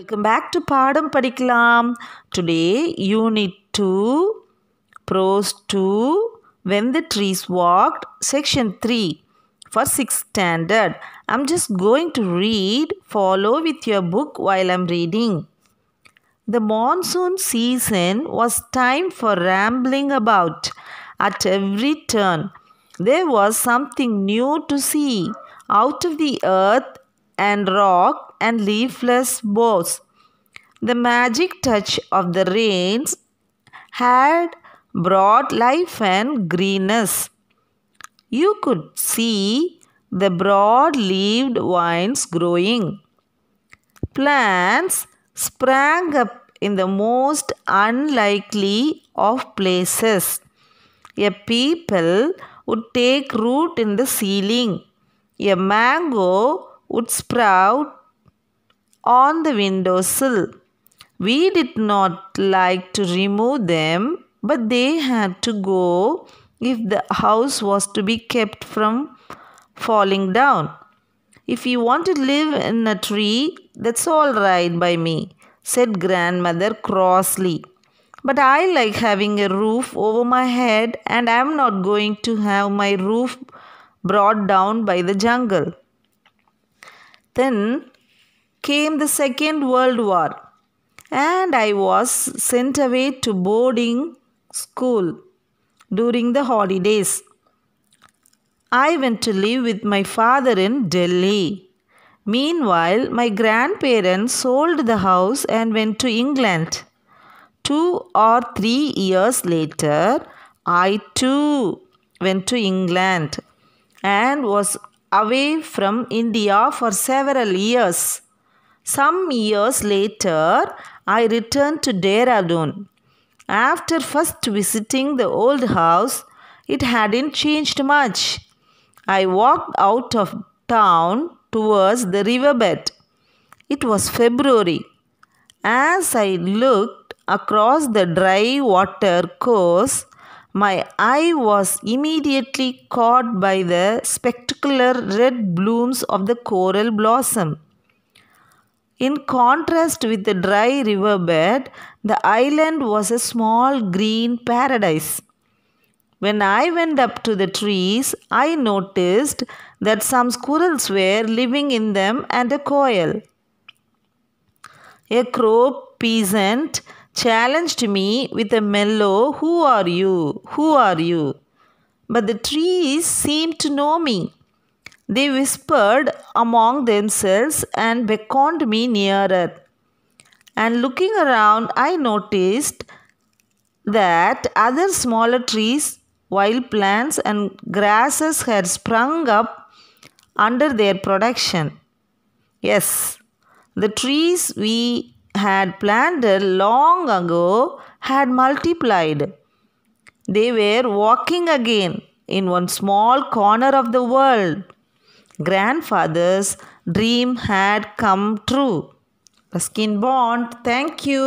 Welcome back to Padam படிக்கலாம் Today, Unit Two, Prose Two, When the Trees Walked, Section Three, for 6th standard. I'm just going to read. Follow with your book while I'm reading. The monsoon season was time for rambling about. At every turn, there was something new to see. Out of the earth and rock and leafless boughs. The magic touch of the rains had brought life and greenness. You could see the broad-leaved vines growing. Plants sprang up in the most unlikely of places. A people would take root in the ceiling. A mango would sprout on the window sill. We did not like to remove them, but they had to go if the house was to be kept from falling down. If you want to live in a tree, that's all right by me, said grandmother crossly. But I like having a roof over my head, and I'm not going to have my roof brought down by the jungle. Then came the Second World War and I was sent away to boarding school during the holidays. I went to live with my father in Delhi. Meanwhile, my grandparents sold the house and went to England. Two or three years later, I too went to England and was away from India for several years. Some years later, I returned to Dehradun. After first visiting the old house, it hadn't changed much. I walked out of town towards the riverbed. It was February. As I looked across the dry water course, my eye was immediately caught by the spectacular red blooms of the coral blossom. In contrast with the dry riverbed, the island was a small green paradise. When I went up to the trees, I noticed that some squirrels were living in them and a quail. A crow peasant challenged me with a mellow, Who are you? Who are you? But the trees seemed to know me. They whispered among themselves and beckoned me nearer. And looking around, I noticed that other smaller trees, wild plants, and grasses had sprung up under their production. Yes, the trees we had planted long ago had multiplied. They were walking again in one small corner of the world. Grandfather's dream had come true. Ruskin Bond, thank you.